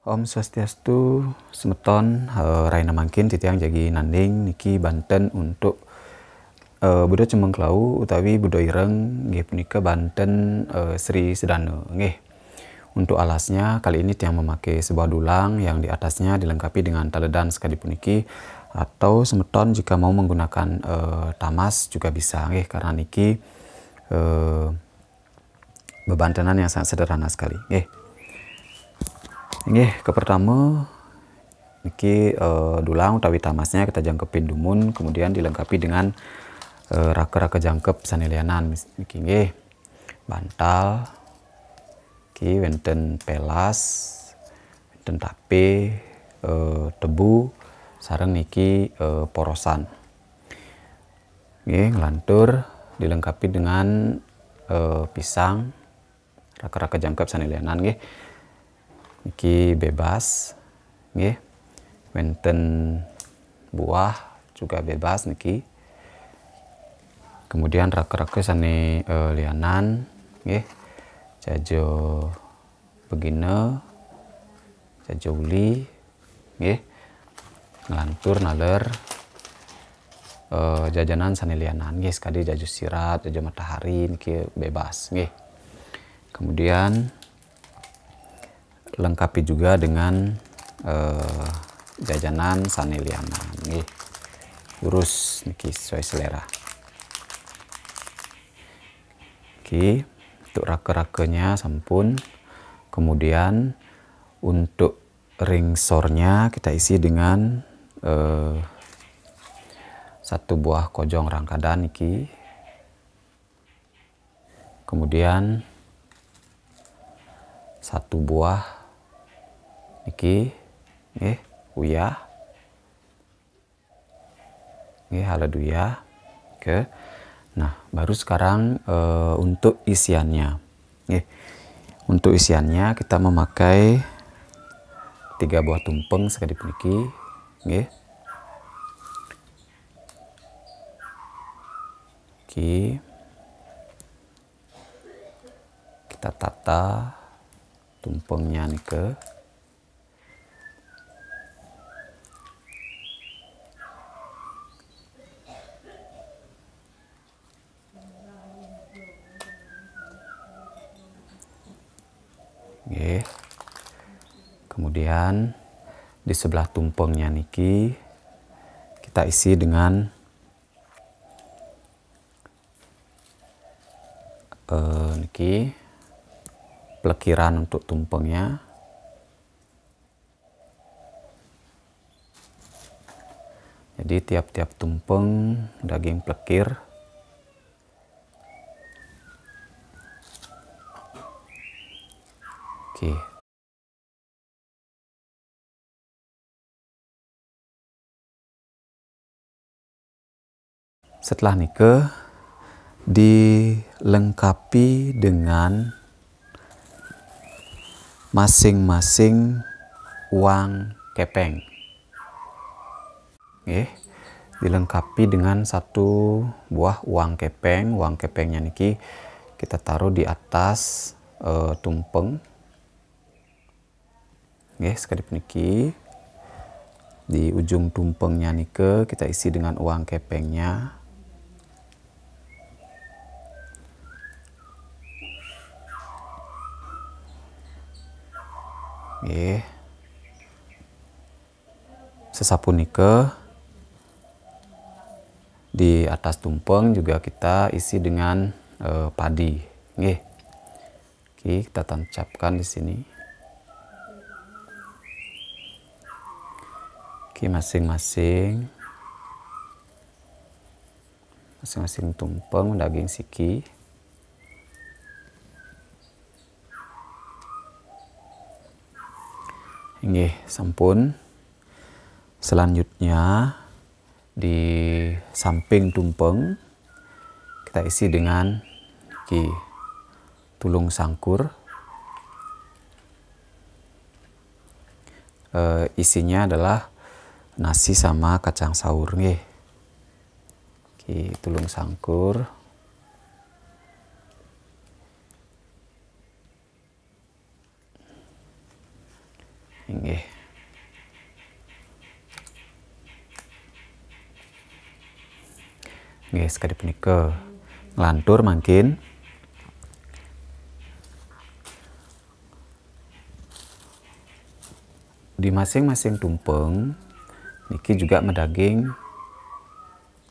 Om Swastiastu, Semeton, eh, Raina Mangkin, Titiang Jagi Nanding, Niki Banten untuk uh, eh, Buddha Cemeng Kelau, Utawi Buddha Ireng, Nge Punika Banten uh, Sri Sedana. Nge. Untuk alasnya, kali ini tiang memakai sebuah dulang yang di atasnya dilengkapi dengan taledan sekali puniki atau semeton jika mau menggunakan uh, tamas juga bisa nge, karena niki uh, bebantenan yang sangat sederhana sekali Nge ke pertama, niki uh, dulang utawi tamasnya kita jangkepin dumun kemudian dilengkapi dengan uh, eh, raka-raka jangkep sanelianan niki Bantal niki wenten pelas, wenten tape, uh, tebu sarang niki uh, porosan. ini ngelantur dilengkapi dengan uh, pisang raka-raka jangkep sanelianan nih iki bebas nggih menten buah juga bebas niki kemudian rak-rak sani uh, eh, lianan nggih jajo begina jajo uli nggih ngelantur naler uh, jajanan sani lianan nggih sekali jajo sirat jajo matahari niki bebas nggih kemudian lengkapi juga dengan uh, jajanan saneliana nih urus niki sesuai selera oke untuk rake-rakenya sampun kemudian untuk ring sornya kita isi dengan uh, satu buah kojong rangkadan niki kemudian satu buah niki nggih uyah nggih haleluya oke nah baru sekarang e, untuk isiannya nggih untuk isiannya kita memakai tiga buah tumpeng sekali puniki nggih Oke. Kita tata tumpengnya nih ke kemudian di sebelah tumpengnya niki kita isi dengan uh, niki pelekiran untuk tumpengnya jadi tiap-tiap tumpeng daging plekir oke setelah nikah dilengkapi dengan masing-masing uang kepeng. Eh, dilengkapi dengan satu buah uang kepeng. Uang kepengnya niki kita taruh di atas uh, tumpeng. eh sekali niki di ujung tumpengnya nike kita isi dengan uang kepengnya sesapu nike di atas tumpeng juga kita isi dengan eh, padi nggih oke kita tancapkan di sini oke masing-masing masing-masing tumpeng daging siki Nggih, sampun. Selanjutnya di samping tumpeng kita isi dengan ki tulung sangkur. E, isinya adalah nasi sama kacang sahur nggih. Ki tulung sangkur. nggih. Nggih, sekali punika nglantur mangkin. Di masing-masing tumpeng niki juga medaging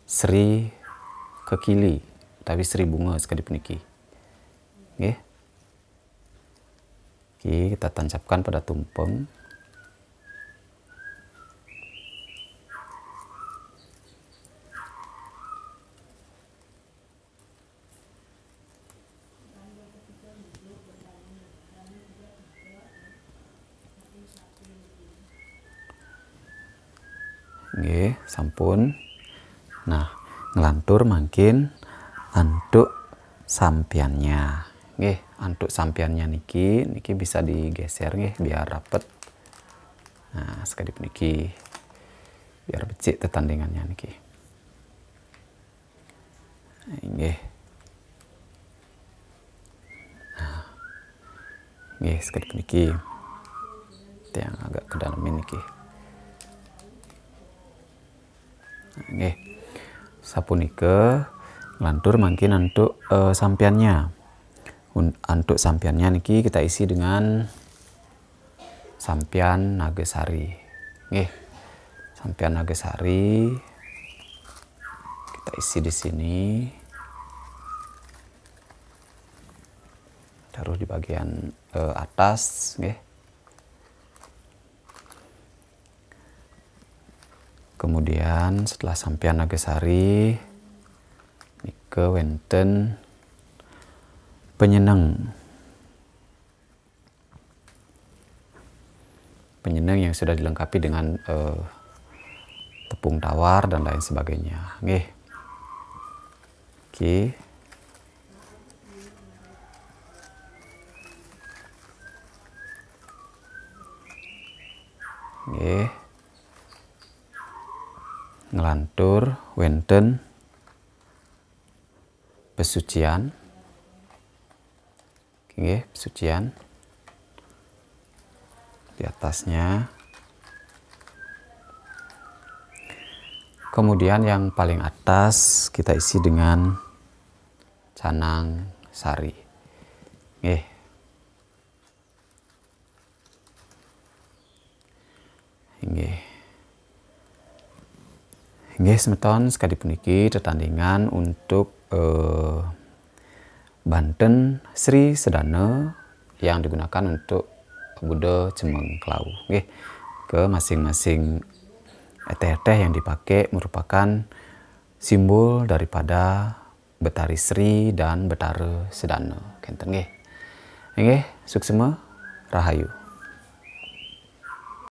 sri kekili tapi sri bunga sekali puniki. Nggih. Oke, kita tancapkan pada tumpeng. Oke, sampun nah ngelantur makin antuk sampiannya Oke, antuk sampiannya niki niki bisa digeser nih biar rapet nah sekadip niki biar becik tetandingannya niki nggih nah sekali sekadip niki yang agak ke dalam nih. sapu sapunika lantur mungkin untuk uh, eh, sampiannya untuk sampiannya niki kita isi dengan sampian nagasari Oke, sampian nagasari kita isi di sini taruh di bagian uh, atas nggih kemudian setelah sampian Nagasari ke Wenten penyenang penyenang yang sudah dilengkapi dengan uh, tepung tawar dan lain sebagainya oke okay. oke Lantur, Wenten, Pesucian, Oke, pesucian di atasnya. Kemudian yang paling atas kita isi dengan canang sari. Oke. Oke. Oke, semeton sekali puniki pertandingan untuk uh, Banten Sri Sedana yang digunakan untuk Buddha Kelau Nggih ke masing-masing teh-teh yang dipakai merupakan simbol daripada Betari Sri dan Betara Sedana. Kenten nggih. Nggih, suksema rahayu.